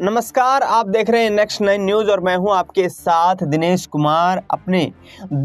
नमस्कार आप देख रहे हैं नेक्स्ट नाइन न्यूज़ और मैं हूं आपके साथ दिनेश कुमार अपने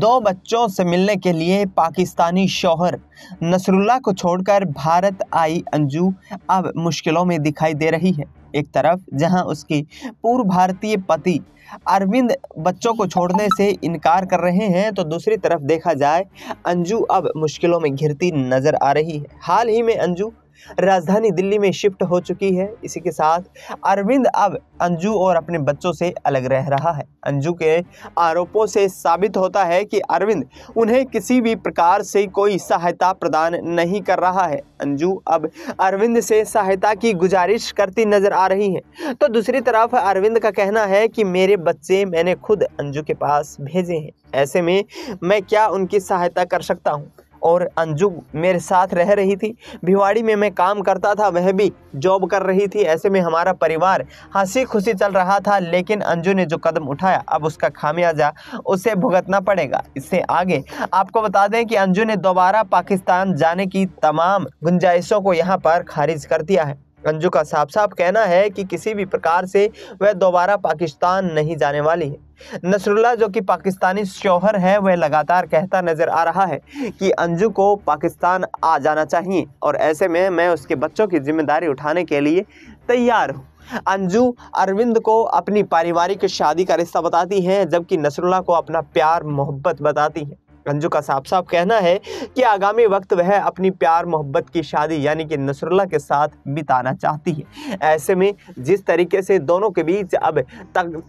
दो बच्चों से मिलने के लिए पाकिस्तानी शौहर नसरुल्ला को छोड़कर भारत आई अंजू अब मुश्किलों में दिखाई दे रही है एक तरफ जहां उसके पूर्व भारतीय पति अरविंद बच्चों को छोड़ने से इनकार कर रहे हैं तो दूसरी तरफ देखा जाए अंजू अब मुश्किलों में घिरती नजर आ रही है हाल ही में अंजू राजधानी दिल्ली में शिफ्ट हो चुकी है इसी के साथ अरविंद अब अंजू और अपने बच्चों से अलग रह रहा है अंजू के आरोपों से साबित होता है कि अरविंद उन्हें किसी भी प्रकार से कोई सहायता प्रदान नहीं कर रहा है अंजू अब अरविंद से सहायता की गुजारिश करती नजर आ रही है तो दूसरी तरफ अरविंद का कहना है कि मेरे बच्चे मैंने खुद अंजू के पास भेजे हैं ऐसे में मैं क्या उनकी सहायता कर सकता हूँ और अंजू मेरे साथ रह रही थी भिवाड़ी में मैं काम करता था वह भी जॉब कर रही थी ऐसे में हमारा परिवार हंसी खुशी चल रहा था लेकिन अंजू ने जो कदम उठाया अब उसका खामियाजा उसे भुगतना पड़ेगा इससे आगे आपको बता दें कि अंजू ने दोबारा पाकिस्तान जाने की तमाम गुंजाइशों को यहाँ पर खारिज कर दिया है अंजू का साफ साफ कहना है कि किसी भी प्रकार से वह दोबारा पाकिस्तान नहीं जाने वाली है नसरुल्ला जो कि पाकिस्तानी शौहर है वह लगातार कहता नज़र आ रहा है कि अंजू को पाकिस्तान आ जाना चाहिए और ऐसे में मैं उसके बच्चों की जिम्मेदारी उठाने के लिए तैयार हूँ अंजू अरविंद को अपनी पारिवारिक शादी का रिश्ता बताती हैं जबकि नसरुल्ला को अपना प्यार मोहब्बत बताती हैं अंजू का साफ साफ कहना है कि आगामी वक्त वह अपनी प्यार मोहब्बत की शादी यानी कि नसरुल्ला के साथ बिताना चाहती है ऐसे में जिस तरीके से दोनों के बीच अब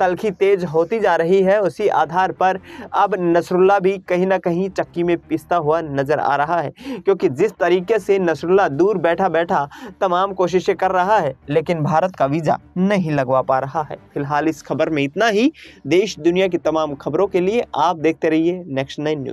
तलखी तेज होती जा रही है उसी आधार पर अब नसरुल्ला भी कहीं ना कहीं चक्की में पिसता हुआ नज़र आ रहा है क्योंकि जिस तरीके से नसरुल्ला दूर बैठा बैठा तमाम कोशिशें कर रहा है लेकिन भारत का वीज़ा नहीं लगवा पा रहा है फिलहाल इस खबर में इतना ही देश दुनिया की तमाम खबरों के लिए आप देखते रहिए नेक्स्ट नाइन न्यूज़